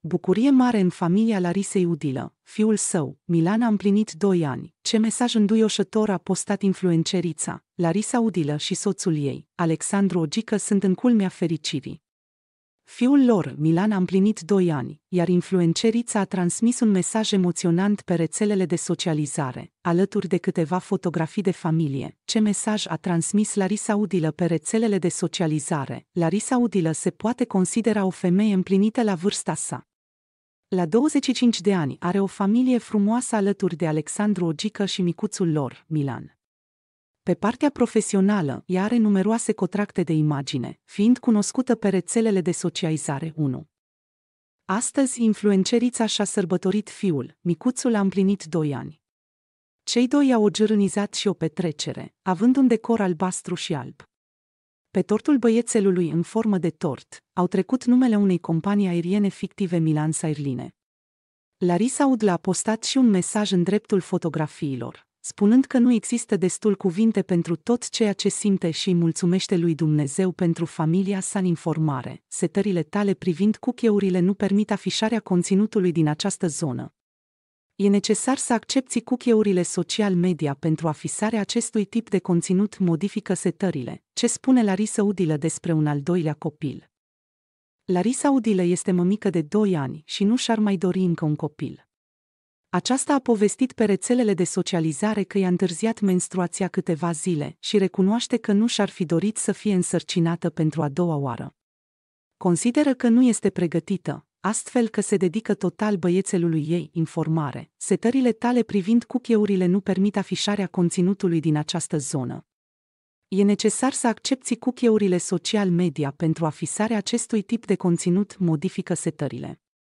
Bucurie mare în familia Larisei Udilă, fiul său, Milan a împlinit 2 ani. Ce mesaj înduioșător a postat influencerița. Larisa Udilă și soțul ei, Alexandru Ogică, sunt în culmea fericirii. Fiul lor, Milan, a împlinit doi ani, iar influencerița a transmis un mesaj emoționant pe rețelele de socializare, alături de câteva fotografii de familie. Ce mesaj a transmis Larisa Udilă pe rețelele de socializare? Larisa Udilă se poate considera o femeie împlinită la vârsta sa. La 25 de ani are o familie frumoasă alături de Alexandru Ogică și micuțul lor, Milan. Pe partea profesională, ea are numeroase contracte de imagine, fiind cunoscută pe rețelele de socializare 1. Astăzi, influencerița și-a sărbătorit fiul, micuțul a împlinit 2 ani. Cei doi au ogârânizat și o petrecere, având un decor albastru și alb. Pe tortul băiețelului în formă de tort, au trecut numele unei companii aeriene fictive Milan Sairline. Larisa Udla a postat și un mesaj în dreptul fotografiilor spunând că nu există destul cuvinte pentru tot ceea ce simte și îi mulțumește lui Dumnezeu pentru familia sa în informare. Setările tale privind cucheurile nu permit afișarea conținutului din această zonă. E necesar să accepti cucheurile social media pentru afisarea acestui tip de conținut modifică setările, ce spune Larisa Udilă despre un al doilea copil. Larisa Udilă este mămică de 2 ani și nu și-ar mai dori încă un copil. Aceasta a povestit pe rețelele de socializare că i-a întârziat menstruația câteva zile și recunoaște că nu și-ar fi dorit să fie însărcinată pentru a doua oară. Consideră că nu este pregătită, astfel că se dedică total băiețelului ei informare. Setările tale privind cucheurile nu permit afișarea conținutului din această zonă. E necesar să accepti cucheurile social media pentru afisarea acestui tip de conținut modifică setările.